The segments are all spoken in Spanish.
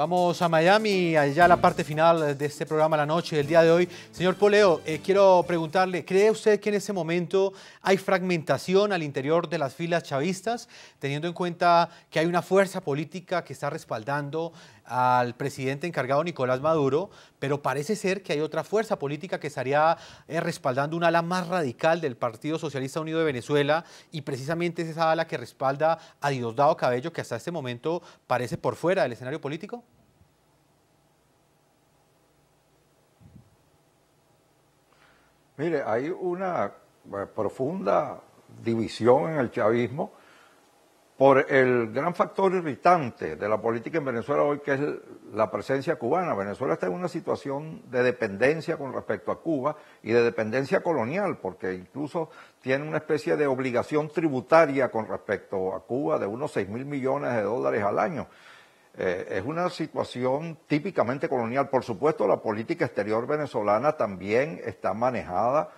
Vamos a Miami, allá la parte final de este programa la noche del día de hoy. Señor Poleo, eh, quiero preguntarle, ¿cree usted que en ese momento hay fragmentación al interior de las filas chavistas, teniendo en cuenta que hay una fuerza política que está respaldando al presidente encargado Nicolás Maduro, pero parece ser que hay otra fuerza política que estaría eh, respaldando un ala más radical del Partido Socialista Unido de Venezuela y precisamente es esa ala que respalda a Diosdado Cabello, que hasta este momento parece por fuera del escenario político. Mire, hay una eh, profunda división en el chavismo por el gran factor irritante de la política en Venezuela hoy, que es la presencia cubana. Venezuela está en una situación de dependencia con respecto a Cuba y de dependencia colonial, porque incluso tiene una especie de obligación tributaria con respecto a Cuba de unos seis mil millones de dólares al año. Eh, es una situación típicamente colonial. Por supuesto, la política exterior venezolana también está manejada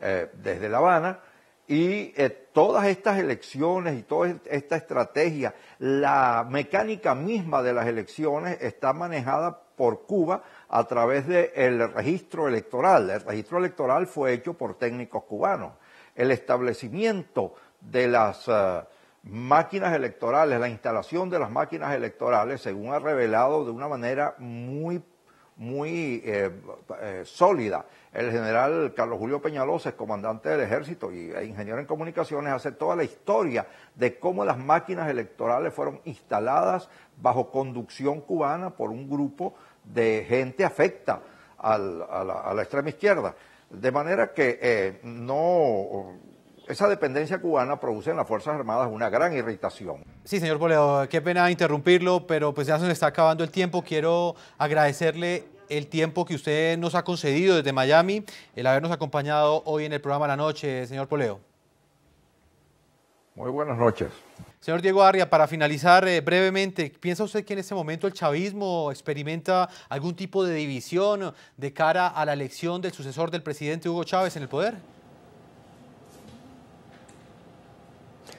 eh, desde La Habana y eh, todas estas elecciones y toda esta estrategia, la mecánica misma de las elecciones está manejada por Cuba a través del el registro electoral. El registro electoral fue hecho por técnicos cubanos. El establecimiento de las eh, máquinas electorales, la instalación de las máquinas electorales, según ha revelado de una manera muy muy eh, eh, sólida. El general Carlos Julio Peñalosa, comandante del ejército y e ingeniero en comunicaciones, hace toda la historia de cómo las máquinas electorales fueron instaladas bajo conducción cubana por un grupo de gente afecta a, la, extrema izquierda. De manera que eh, no esa dependencia cubana produce en las Fuerzas Armadas una gran irritación. Sí, señor Poleo, qué pena interrumpirlo, pero pues ya se nos está acabando el tiempo. Quiero agradecerle el tiempo que usted nos ha concedido desde Miami, el habernos acompañado hoy en el programa La Noche, señor Poleo. Muy buenas noches. Señor Diego Arria, para finalizar eh, brevemente, ¿piensa usted que en este momento el chavismo experimenta algún tipo de división de cara a la elección del sucesor del presidente Hugo Chávez en el poder?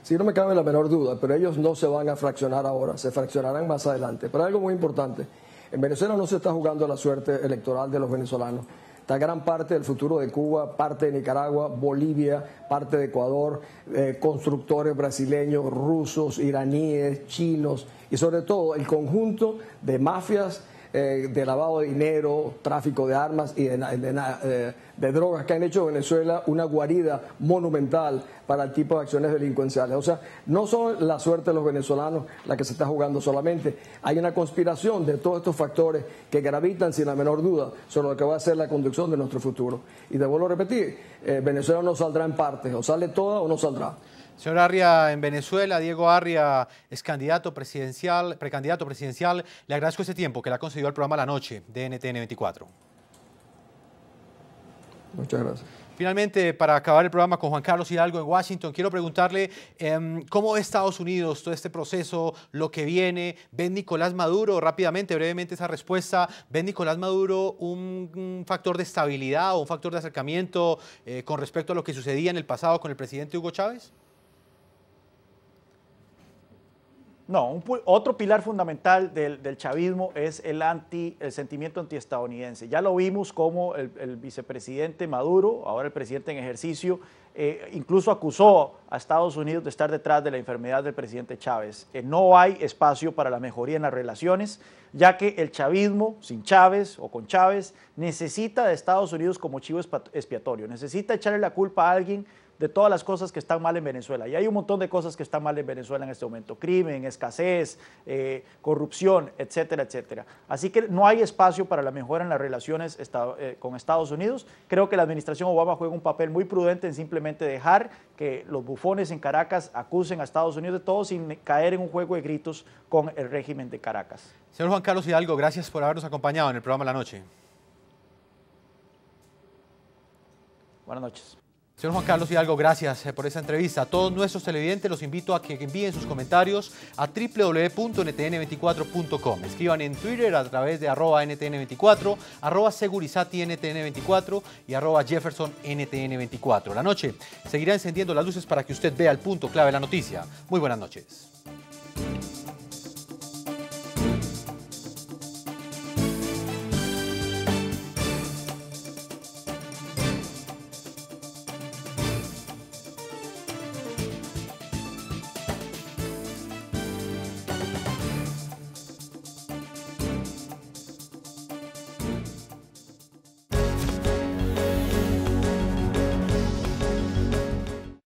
Si no me cabe la menor duda, pero ellos no se van a fraccionar ahora, se fraccionarán más adelante. Pero algo muy importante, en Venezuela no se está jugando la suerte electoral de los venezolanos. Está gran parte del futuro de Cuba, parte de Nicaragua, Bolivia, parte de Ecuador, eh, constructores brasileños, rusos, iraníes, chinos y sobre todo el conjunto de mafias eh, de lavado de dinero, tráfico de armas y de, eh, drogas que han hecho Venezuela una guarida monumental para el tipo de acciones delincuenciales. O sea, no son la suerte de los venezolanos la que se está jugando solamente. Hay una conspiración de todos estos factores que gravitan sin la menor duda sobre lo que va a ser la conducción de nuestro futuro. Y debo vuelvo a repetir, eh, Venezuela no saldrá en partes, o sale toda o no saldrá. Señor Arria, en Venezuela, Diego Arria es candidato presidencial, precandidato presidencial. Le agradezco ese tiempo que le ha concedido al programa La Noche de NTN 24. Muchas gracias. Finalmente, para acabar el programa con Juan Carlos Hidalgo en Washington, quiero preguntarle em, cómo ve Estados Unidos todo este proceso, lo que viene. ¿Ven Nicolás Maduro, rápidamente, brevemente esa respuesta, ¿ven Nicolás Maduro un, factor de estabilidad o un factor de acercamiento eh, con respecto a lo que sucedía en el pasado con el presidente Hugo Chávez? No, otro pilar fundamental del, chavismo es el, anti, el sentimiento antiestadounidense. Ya lo vimos como el, vicepresidente Maduro, ahora el presidente en ejercicio, eh, incluso acusó a Estados Unidos de estar detrás de la enfermedad del presidente Chávez. no hay espacio para la mejoría en las relaciones, ya que el chavismo, sin Chávez o con Chávez, necesita de Estados Unidos como chivo expiatorio, necesita echarle la culpa a alguien de todas las cosas que están mal en Venezuela. Y hay un montón de cosas que están mal en Venezuela en este momento. Crimen, escasez, eh, corrupción, etcétera, etcétera. Así que no hay espacio para la mejora en las relaciones eh, con Estados Unidos. Creo que la administración Obama juega un papel muy prudente en simplemente dejar que los bufones en Caracas acusen a Estados Unidos de todo sin caer en un juego de gritos con el régimen de Caracas. Señor Juan Carlos Hidalgo, gracias por habernos acompañado en el programa La Noche. Buenas noches. Señor Juan Carlos Hidalgo, gracias eh, por esta entrevista. A todos nuestros televidentes los invito a que envíen sus comentarios a www.ntn24.com. Escriban en Twitter a través de arroba ntn24, arroba segurizati ntn24 y arroba jefferson ntn24. La noche seguirá encendiendo las luces para que usted vea el punto clave de la noticia. Muy buenas noches.